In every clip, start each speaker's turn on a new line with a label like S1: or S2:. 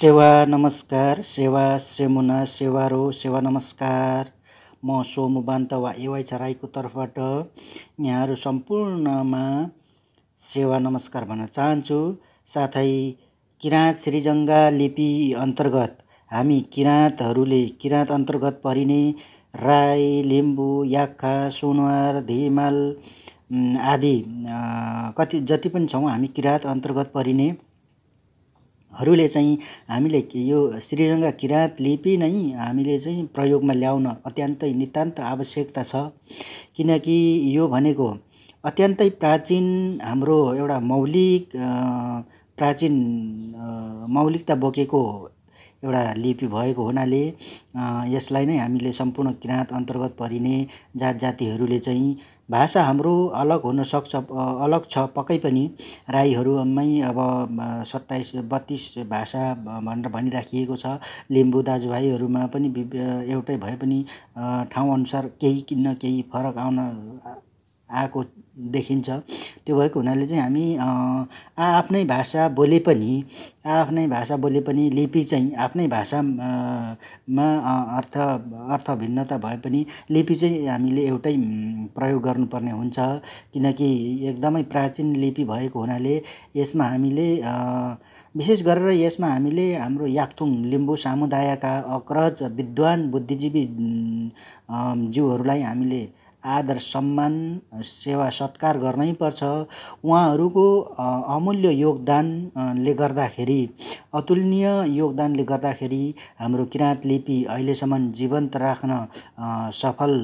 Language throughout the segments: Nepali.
S1: सेवा नमस्कार सेवा सेमुना सेवारो सेवा नमस्कार म सोमु बान्त वा छ राईको तर्फबाट यहाँहरू सम्पूर्णमा सेवा नमस्कार भन्न चाहन्छु साथै किराँत श्रीजङ्गा लिपि अन्तर्गत हामी किराँतहरूले किराँत अन्तर्गत परिने राई लिम्बू याखा सुनवार धिमाल आदि कति जति पनि छौँ हामी किराँत अन्तर्गत परिने हरूले चाहिँ हामीले यो श्रीरङ्गा किराँत लिपि नै हामीले चाहिँ प्रयोगमा ल्याउन अत्यन्तै नितान्त आवश्यकता छ किनकि यो भनेको अत्यन्तै प्राचीन हाम्रो एउटा मौलिक प्राचीन मौलिकता बोकेको एउटा लिपि भएको हुनाले यसलाई नै हामीले सम्पूर्ण किराँत अन्तर्गत परिने जात जातिहरूले चाहिँ भाषा हाम्रो अलग हुनसक्छ अलग छ पक्कै पनि राईहरूमै अब सत्ताइस बत्तिस भाषा भनेर भनिराखिएको छ लिम्बू दाजुभाइहरूमा पनि एउटै भए पनि ठाउँअनुसार केही किन्न केही फरक आउन आएको देखिन्छ त्यो भएको हुनाले चाहिँ हामी आआफ्नै भाषा बोले पनि आआफ्नै भाषा बोले पनि लिपि चाहिँ आफ्नै भाषामा मा अर्थ अर्थ भिन्नता भए पनि लिपि चाहिँ हामीले एउटै प्रयोग गर्नुपर्ने हुन्छ किनकि एकदमै प्राचीन लिपि भएको हुनाले यसमा हामीले विशेष गरेर यसमा हामीले हाम्रो याक्थुङ लिम्बू समुदायका अग्रज विद्वान बुद्धिजीवी जीवहरूलाई हामीले आदर सम्मान सेवा सत्कार गर्नै पर्छ उहाँहरूको अमूल्य योगदानले गर्दाखेरि अतुलनीय योगदानले गर्दाखेरि हाम्रो किराँत लिपि अहिलेसम्म जीवन्त राख्न सफल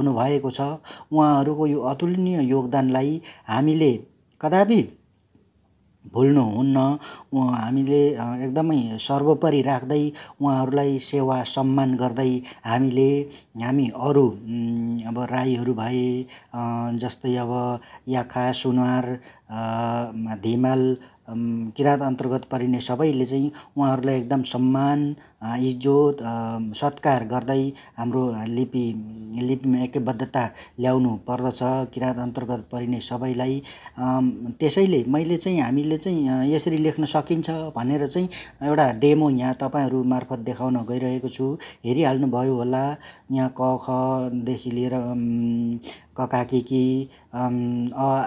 S1: हुनुभएको छ उहाँहरूको यो अतुलनीय योगदानलाई हामीले कदापि भुल्नुहुन्न हामीले एकदमै सर्वोपरि राख्दै उहाँहरूलाई सेवा सम्मान गर्दै हामीले हामी अरू अब राईहरू भए जस्तै अब याखा सुनार धिमाल किराँत अन्तर्गत परिने सबैले चाहिँ उहाँहरूलाई एकदम सम्मान इज्जत सत्कार गर्दै हाम्रो लिपि लिपिमा एकबद्धता ल्याउनु पर्दछ किराँत अन्तर्गत परिने सबैलाई त्यसैले मैले चाहिँ हामीले चाहिँ यसरी लेख्न सकिन्छ भनेर चाहिँ एउटा डेमो यहाँ तपाईँहरू मार्फत देखाउन गइरहेको छु हेरिहाल्नुभयो होला यहाँ क खदेखि लिएर काकी कि अ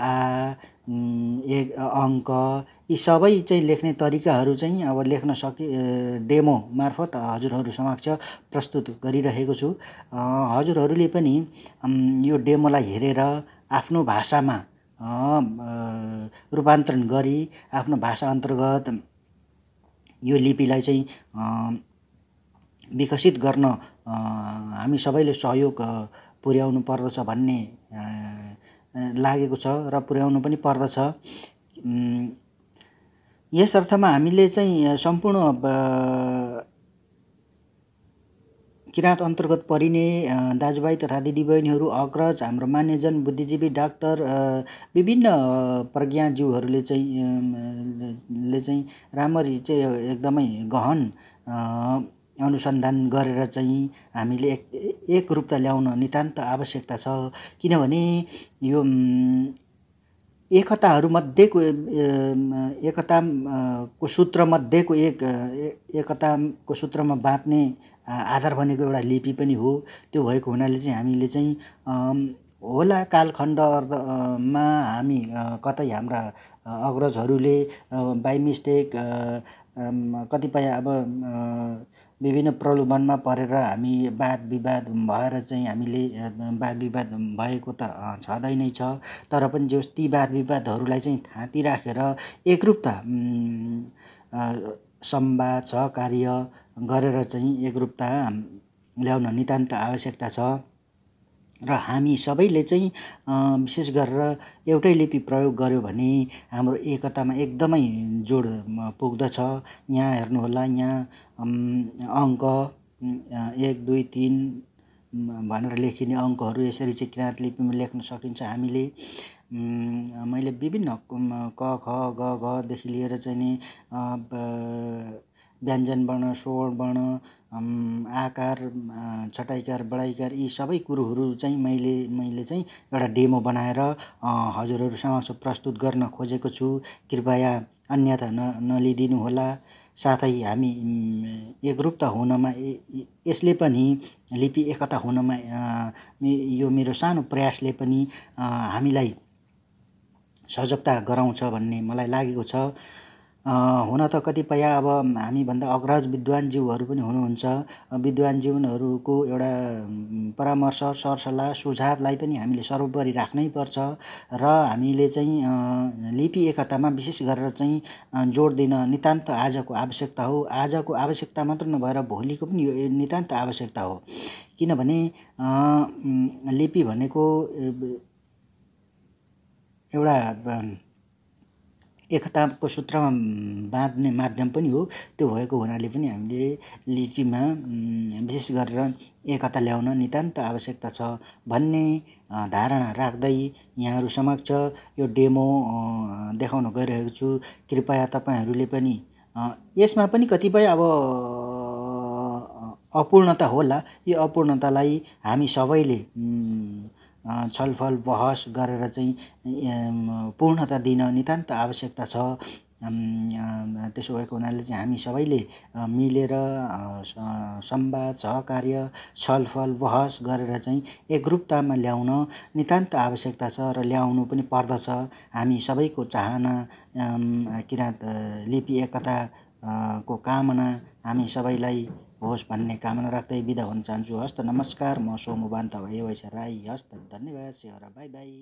S1: आ एक अङ्क यी सबै चाहिँ लेख्ने तरिकाहरू चाहिँ अब लेख्न सके डेमो मार्फत हजुरहरू समक्ष प्रस्तुत गरिरहेको छु हजुरहरूले पनि यो डेमोलाई हेरेर आफ्नो भाषामा रूपान्तरण गरी आफ्नो भाषा अन्तर्गत यो लिपिलाई चाहिँ विकसित गर्न हामी सबैले सहयोग पुर्याउनु पर्दछ भन्ने लागेको छ र पुर्याउनु पनि पर्दछ यस अर्थमा हामीले चाहिँ सम्पूर्ण किराँत अन्तर्गत परिने दाजुभाइ तथा दिदीबहिनीहरू अग्रज हाम्रो मान्यजन बुद्धिजीवी डाक्टर विभिन्न प्रज्ञाज्यूहरूले चाहिँ ले चाहिँ राम्ररी चाहिँ एकदमै गहन अनुसन्धान गरेर चाहिँ हामीले एक एक एकरूपता ल्याउन नितान्त आवश्यकता छ किनभने यो एकताहरूमध्येको एकताको को सूत्रमध्येको एक एकताको सूत्रमा बाँध्ने आधार भनेको एउटा लिपि पनि हो त्यो भएको हुनाले चाहिँ हामीले चाहिँ होला कालखण्डमा हामी कतै हाम्रा अग्रजहरूले बाई मिस्टेक कतिपय अब विभिन्न प्रलोभनमा परेर हामी वाद विवाद भएर चाहिँ हामीले वाद विवाद भएको त छँदै नै छ तर पनि जो ती वाद विवादहरूलाई चाहिँ थाँती राखेर एकरूपता संवाद सहकार्य गरेर चाहिँ एकरूपता ल्याउन नितान्त आवश्यकता छ र हामी सबैले चाहिँ विशेष गरेर एउटै लिपि प्रयोग गर्यो भने हाम्रो एकतामा एकदमै जोड पुग्दछ यहाँ हेर्नुहोला यहाँ अङ्क एक दुई तिन भनेर लेखिने अङ्कहरू यसरी चाहिँ किराँत लिपिमा लेख्न सकिन्छ हामीले मैले विभिन्न क ख गदेखि लिएर चाहिँ नि व्यञ्जन वर्ण स्वर वर्ण आकार छटाइकार बढाइकार यी सबै कुरोहरू चाहिँ मैले मैले चाहिँ एउटा डेमो बनाएर हजुरहरू समक्ष प्रस्तुत गर्न खोजेको छु कृपया अन्यथा न नलिदिनु साथै हामी एकरूपता हुनमा यसले पनि लिपि एकता हुनमा यो मेरो सानो प्रयासले पनि हामीलाई सजगता गराउँछ भन्ने मलाई लागेको छ हुन त कतिपय अब हामीभन्दा अग्रज विद्वानज्यूहरू पनि हुनुहुन्छ विद्वानज्यूहरूको एउटा परामर्श सरसल्लाह सुझावलाई पनि हामीले सर्वोपरि राख्नै पर्छ र हामीले चाहिँ लिपि एकतामा विशेष गरेर चाहिँ जोड दिन नितान्त आजको आवश्यकता हो आजको आवश्यकता मात्र नभएर भोलिको पनि यो नितान्त आवश्यकता हो किनभने लिपि भनेको एउटा एकताको सूत्रमा बाँध्ने माध्यम पनि हो त्यो भएको हुनाले पनि हामीले लिपिमा विशेष गरेर एकता ल्याउन नितान्त आवश्यकता छ भन्ने धारणा राख्दै यहाँहरू समक्ष यो डेमो देखाउन गइरहेको छु कृपया तपाईँहरूले पनि यसमा पनि कतिपय अब अपूर्णता होला यो अपूर्णतालाई हामी सबैले छलफल बहस गरेर चाहिँ पूर्णता दिन नितान्त आवश्यकता छ त्यसो भएको हुनाले चाहिँ हामी सबैले मिलेर संवाद सहकार्य छलफल बहस गरेर चाहिँ एकरूपतामा ल्याउन नितान्त आवश्यकता छ र ल्याउनु पनि पर्दछ हामी सबैको चाहना किराँत लिपि एकताको कामना हामी सबैलाई होस् भन्ने कामना राख्दै बिदा हुन चाहन्छु हस्त नमस्कार म सोमु बान्त भए वैसा राई हस्त धन्यवाद सेवा बाई बाई